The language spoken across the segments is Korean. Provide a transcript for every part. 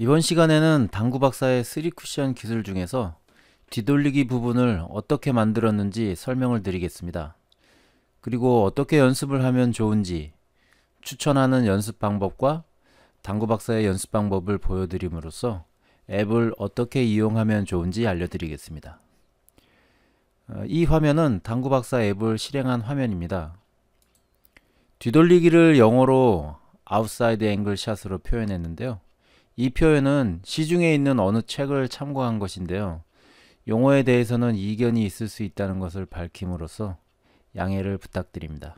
이번 시간에는 당구 박사의 3쿠션 기술 중에서 뒤돌리기 부분을 어떻게 만들었는지 설명을 드리겠습니다. 그리고 어떻게 연습을 하면 좋은지 추천하는 연습 방법과 당구 박사의 연습 방법을 보여드림으로써 앱을 어떻게 이용하면 좋은지 알려드리겠습니다. 어, 이 화면은 당구 박사 앱을 실행한 화면입니다. 뒤돌리기를 영어로 아웃사이드 앵글 샷으로 표현했는데요. 이 표현은 시중에 있는 어느 책을 참고한 것인데요. 용어에 대해서는 이견이 있을 수 있다는 것을 밝힘으로써 양해를 부탁드립니다.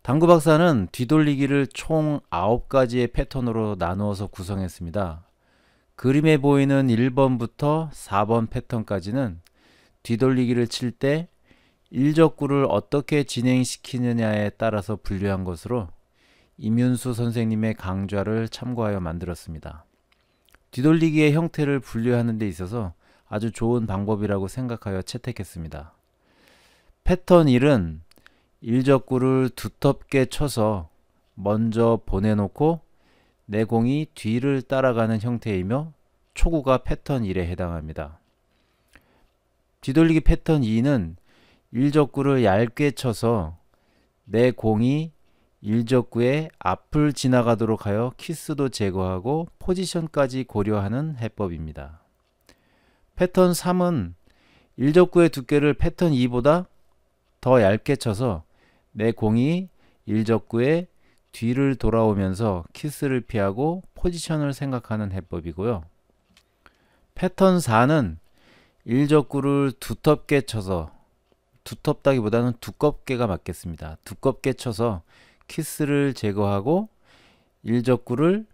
당구 박사는 뒤돌리기를 총 9가지의 패턴으로 나누어서 구성했습니다. 그림에 보이는 1번부터 4번 패턴까지는 뒤돌리기를 칠 때 일적구를 어떻게 진행시키느냐에 따라서 분류한 것으로 임윤수 선생님의 강좌를 참고하여 만들었습니다. 뒤돌리기의 형태를 분류하는 데 있어서 아주 좋은 방법이라고 생각하여 채택했습니다. 패턴 1은 일적구를 두텁게 쳐서 먼저 보내놓고 내공이 뒤를 따라가는 형태이며 초구가 패턴 1에 해당합니다. 뒤돌리기 패턴 2는 일적구를 얇게 쳐서 내 공이 일적구의 앞을 지나가도록 하여 키스도 제거하고 포지션까지 고려하는 해법입니다. 패턴 3은 일적구의 두께를 패턴 2보다 더 얇게 쳐서 내 공이 일적구의 뒤를 돌아오면서 키스를 피하고 포지션을 생각하는 해법이고요. 패턴 4는 일적구를 두텁게 쳐서 두텁다기보다는 두껍게가 맞겠습니다. 두껍게 쳐서 키스를 제거하고 일적구를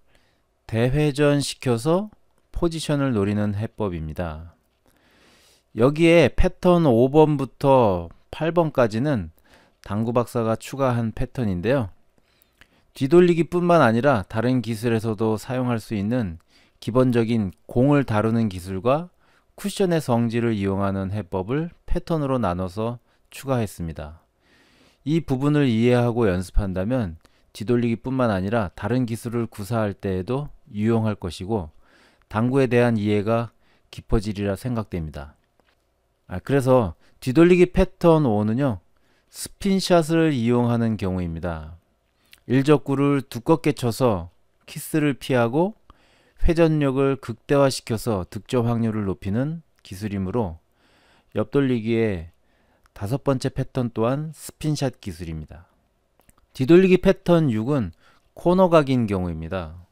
대회전시켜서 포지션을 노리는 해법입니다. 여기에 패턴 5번부터 8번까지는 당구박사가 추가한 패턴인데요. 뒤돌리기 뿐만 아니라 다른 기술에서도 사용할 수 있는 기본적인 공을 다루는 기술과 쿠션의 성질을 이용하는 해법을 패턴으로 나눠서 추가했습니다. 이 부분을 이해하고 연습한다면 뒤돌리기뿐만 아니라 다른 기술을 구사할 때에도 유용할 것이고 당구에 대한 이해가 깊어지리라 생각됩니다. 아, 그래서 뒤돌리기 패턴 5는요. 스핀샷을 이용하는 경우입니다. 일적구를 두껍게 쳐서 키스를 피하고 회전력을 극대화시켜서 득점 확률을 높이는 기술이므로 옆돌리기에 다섯 번째 패턴 또한 스핀샷 기술입니다. 뒤돌리기 패턴 6은 코너각인 경우입니다.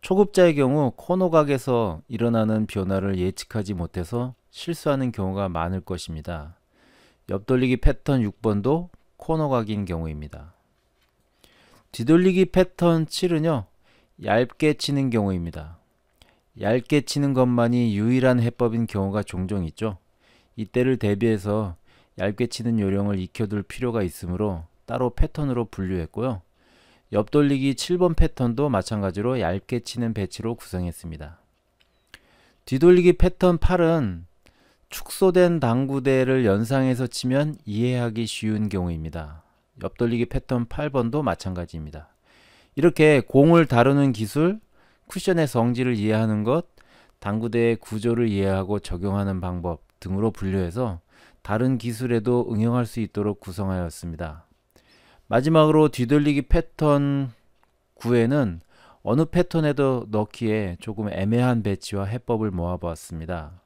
초급자의 경우 코너각에서 일어나는 변화를 예측하지 못해서 실수하는 경우가 많을 것입니다. 옆돌리기 패턴 6번도 코너각인 경우입니다. 뒤돌리기 패턴 7은요. 얇게 치는 경우입니다. 얇게 치는 것만이 유일한 해법인 경우가 종종 있죠. 이때를 대비해서 얇게 치는 요령을 익혀둘 필요가 있으므로 따로 패턴으로 분류했고요. 옆돌리기 7번 패턴도 마찬가지로 얇게 치는 배치로 구성했습니다. 뒤돌리기 패턴 8은 축소된 당구대를 연상해서 치면 이해하기 쉬운 경우입니다. 옆돌리기 패턴 8번도 마찬가지입니다. 이렇게 공을 다루는 기술, 쿠션의 성질을 이해하는 것, 당구대의 구조를 이해하고 적용하는 방법 등으로 분류해서 다른 기술에도 응용할 수 있도록 구성하였습니다. 마지막으로 뒤돌리기 패턴 9에는 어느 패턴에도 넣기에 조금 애매한 배치와 해법을 모아보았습니다.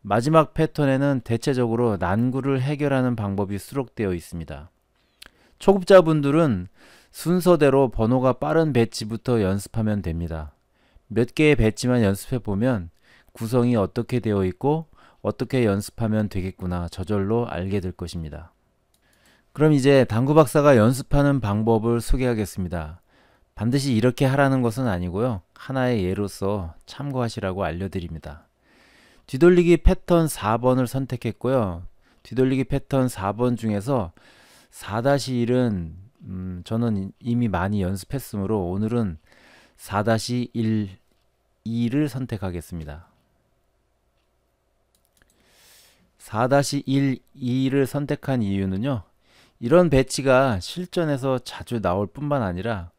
마지막 패턴에는 대체적으로 난구를 해결하는 방법이 수록되어 있습니다. 초급자분들은 순서대로 번호가 빠른 배치부터 연습하면 됩니다. 몇 개의 배치만 연습해보면 구성이 어떻게 되어 있고 어떻게 연습하면 되겠구나 저절로 알게 될 것입니다. 그럼 이제 당구 박사가 연습하는 방법을 소개하겠습니다. 반드시 이렇게 하라는 것은 아니고요. 하나의 예로서 참고하시라고 알려드립니다. 뒤돌리기 패턴 4번을 선택했고요. 뒤돌리기 패턴 4번 중에서 4-1은 음, 저는 이미 많이 연습했으므로 오늘은 4-1, 2를 선택하겠습니다. 4-1, 2를 선택한 이유는요. 이런 배치가 실전에서 자주 나올 뿐만 아니라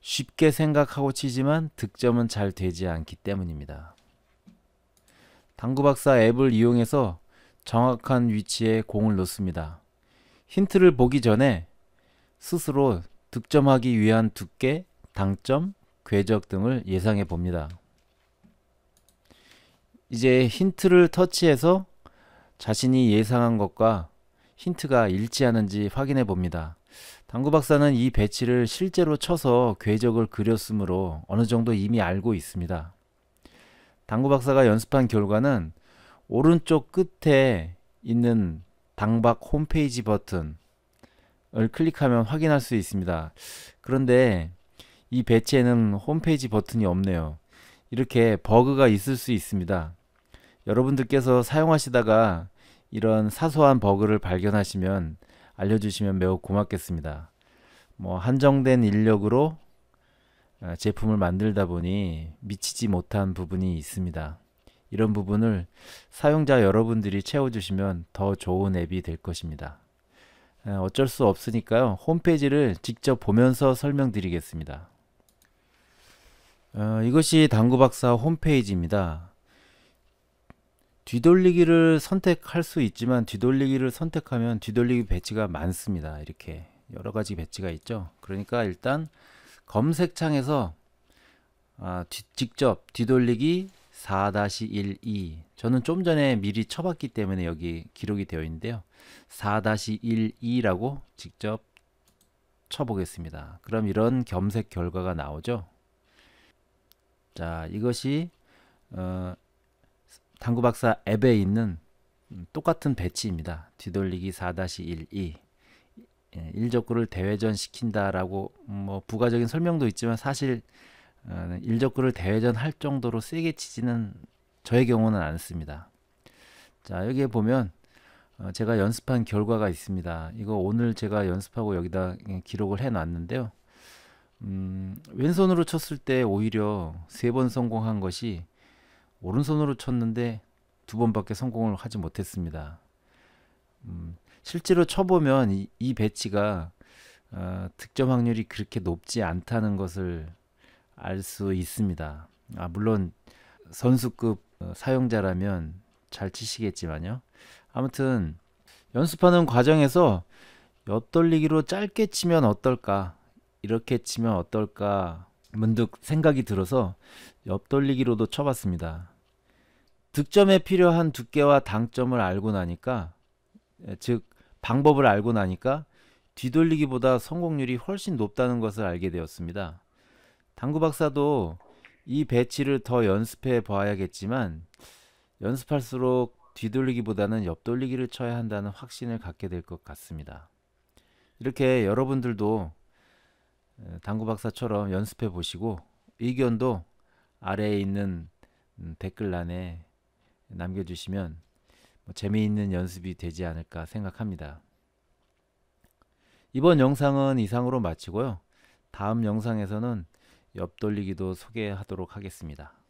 쉽게 생각하고 치지만 득점은 잘 되지 않기 때문입니다. 당구박사 앱을 이용해서 정확한 위치에 공을 놓습니다. 힌트를 보기 전에 스스로 득점하기 위한 두께, 당점, 궤적 등을 예상해 봅니다. 이제 힌트를 터치해서 자신이 예상한 것과 힌트가 일치하는지 확인해 봅니다. 당구 박사는 이 배치를 실제로 쳐서 궤적을 그렸으므로 어느 정도 이미 알고 있습니다. 당구 박사가 연습한 결과는 오른쪽 끝에 있는 당박 홈페이지 버튼을 클릭하면 확인할 수 있습니다. 그런데 이 배치에는 홈페이지 버튼이 없네요. 이렇게 버그가 있을 수 있습니다. 여러분들께서 사용하시다가 이런 사소한 버그를 발견하시면 알려주시면 매우 고맙겠습니다. 뭐 한정된 인력으로 어, 제품을 만들다 보니 미치지 못한 부분이 있습니다. 이런 부분을 사용자 여러분들이 채워주시면 더 좋은 앱이 될 것입니다. 어, 어쩔 수 없으니까요. 홈페이지를 직접 보면서 설명드리겠습니다. 어, 이것이 당구박사 홈페이지입니다. 뒤돌리기를 선택할 수 있지만 뒤돌리기를 선택하면 뒤돌리기 배치가 많습니다. 이렇게 여러 가지 배치가 있죠. 그러니까 일단 검색창에서 아, 뒤, 직접 뒤돌리기 4-12 저는 좀 전에 미리 쳐봤기 때문에 여기 기록이 되어 있는데요. 4-12라고 직접 쳐보겠습니다. 그럼 이런 겸색 결과가 나오죠. 자 이것이 어, 당구 박사 앱에 있는 똑같은 배치입니다. 뒤돌리기 4-12 예, 일적구를 대회전시킨다라고 뭐 부가적인 설명도 있지만 사실 어, 일적구를 대회전할 정도로 세게 치지는 저의 경우는 않습니다. 자 여기에 보면 어, 제가 연습한 결과가 있습니다. 이거 오늘 제가 연습하고 여기다 기록을 해놨는데요. 음, 왼손으로 쳤을 때 오히려 세 번 성공한 것이 오른손으로 쳤는데 두 번밖에 성공을 하지 못했습니다. 음, 실제로 쳐보면 이, 이 배치가 어, 득점 확률이 그렇게 높지 않다는 것을 알 수 있습니다. 아, 물론 선수급 어, 사용자라면 잘 치시겠지만요. 아무튼 연습하는 과정에서 엿돌리기로 짧게 치면 어떨까, 이렇게 치면 어떨까 문득 생각이 들어서 옆돌리기로도 쳐봤습니다. 득점에 필요한 두께와 당점을 알고 나니까 예, 즉 방법을 알고 나니까 뒤돌리기보다 성공률이 훨씬 높다는 것을 알게 되었습니다. 당구 박사도 이 배치를 더 연습해 봐야겠지만 연습할수록 뒤돌리기보다는 옆돌리기를 쳐야 한다는 확신을 갖게 될 것 같습니다. 이렇게 여러분들도 당구 박사처럼 연습해 보시고 의견도 아래에 있는 음, 댓글란에 남겨주시면 뭐 재미있는 연습이 되지 않을까 생각합니다. 이번 영상은 이상으로 마치고요. 다음 영상에서는 옆돌리기도 소개하도록 하겠습니다.